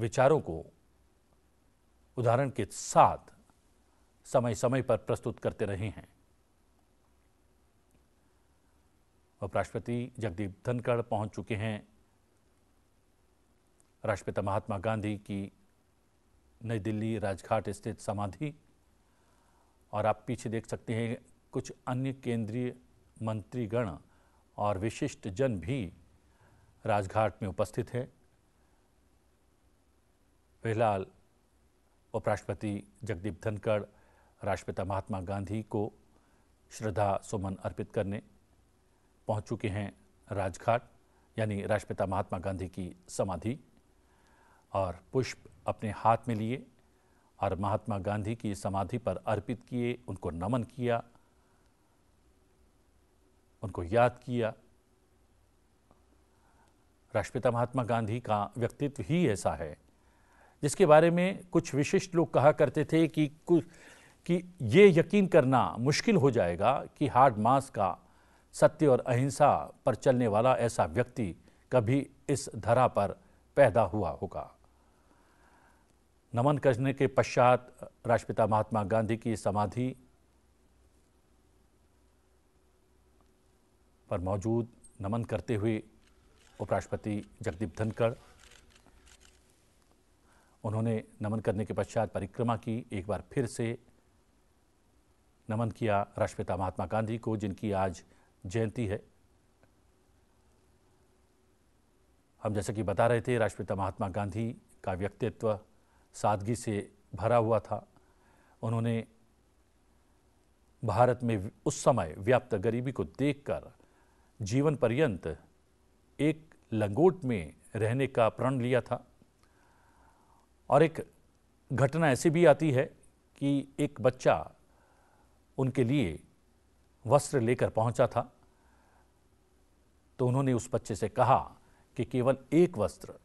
विचारों को उदाहरण के साथ समय समय पर प्रस्तुत करते रहे हैं उपराष्ट्रपति जगदीप धनखड़ पहुंच चुके हैं राष्ट्रपिता महात्मा गांधी की नई दिल्ली राजघाट स्थित समाधि और आप पीछे देख सकते हैं कुछ अन्य केंद्रीय मंत्रीगण और विशिष्ट जन भी राजघाट में उपस्थित हैं फिलहाल उपराष्ट्रपति जगदीप धनखड़ राष्ट्रपिता महात्मा गांधी को श्रद्धा सुमन अर्पित करने पहुंच चुके हैं राजघाट यानी राष्ट्रपिता महात्मा गांधी की समाधि और पुष्प अपने हाथ में लिए और महात्मा गांधी की समाधि पर अर्पित किए उनको नमन किया उनको याद किया राष्ट्रपिता महात्मा गांधी का व्यक्तित्व ही ऐसा है जिसके बारे में कुछ विशिष्ट लोग कहा करते थे कि कि ये यकीन करना मुश्किल हो जाएगा कि हार्ड मास का सत्य और अहिंसा पर चलने वाला ऐसा व्यक्ति कभी इस धरा पर पैदा हुआ होगा नमन करने के पश्चात राष्ट्रपिता महात्मा गांधी की समाधि पर मौजूद नमन करते हुए उपराष्ट्रपति जगदीप धनखड़ उन्होंने नमन करने के पश्चात परिक्रमा की एक बार फिर से नमन किया राष्ट्रपिता महात्मा गांधी को जिनकी आज जयंती है हम जैसे कि बता रहे थे राष्ट्रपिता महात्मा गांधी का व्यक्तित्व सादगी से भरा हुआ था उन्होंने भारत में उस समय व्याप्त गरीबी को देखकर जीवन पर्यंत एक लंगोट में रहने का प्रण लिया था और एक घटना ऐसी भी आती है कि एक बच्चा उनके लिए वस्त्र लेकर पहुंचा था तो उन्होंने उस बच्चे से कहा कि केवल एक वस्त्र